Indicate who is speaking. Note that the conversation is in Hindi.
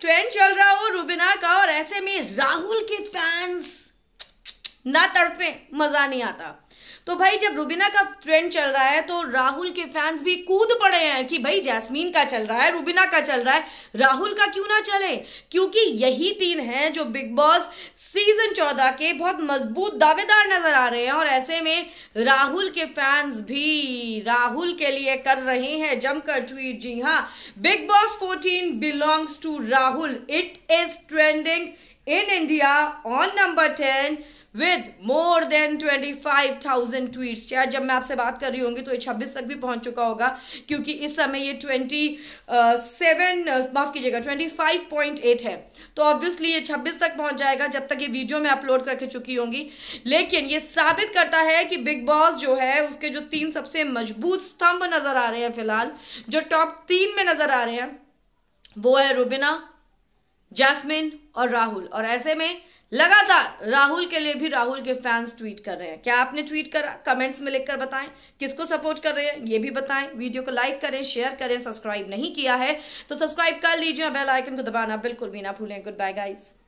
Speaker 1: ट्रेंड चल रहा हो रुबिना का और ऐसे में राहुल के फैंस ना तड़पे मजा नहीं आता तो भाई जब रुबीना का ट्रेंड चल रहा है तो राहुल के फैंस भी कूद पड़े हैं कि भाई जैस्मीन का चल रहा है रुबीना का चल रहा है राहुल का क्यों ना चले क्योंकि यही तीन हैं जो बिग बॉस सीजन चौदह के बहुत मजबूत दावेदार नजर आ रहे हैं और ऐसे में राहुल के फैंस भी राहुल के लिए कर रहे हैं जमकर ट्वीट जी हाँ Bigg Boss fourteen belongs to Rahul it is trending in India on number 10 with more than 25,000 tweets यार जब मैं आपसे बात कर रही होंगी तो ये 26 तक भी पहुंच चुका होगा क्योंकि इस समय ये 27 माफ कीजिएगा 25.8 है तो ऑब्वियसली ये 26 तक पहुंच जाएगा जब तक ये वीडियो मैं अपलोड करके चुकी होंगी लेकिन ये साबित करता है कि बिग बॉस जो है उसके जो तीन सबसे मजबूत स्तंभ नजर आ रहे हैं फिलहाल जो टॉप तीन में नजर आ रहे हैं वो है रुबिना जैस्मिन और राहुल और ऐसे में लगातार राहुल के लिए भी राहुल के फैंस ट्वीट कर रहे हैं क्या आपने ट्वीट करा कमेंट्स में लिखकर बताएं किसको सपोर्ट कर रहे हैं ये भी बताएं वीडियो को लाइक करें शेयर करें सब्सक्राइब नहीं किया है तो सब्सक्राइब कर लीजिए बेल आइकन को दबाना बिल्कुल भी ना भूलें गुड बाय गाइज़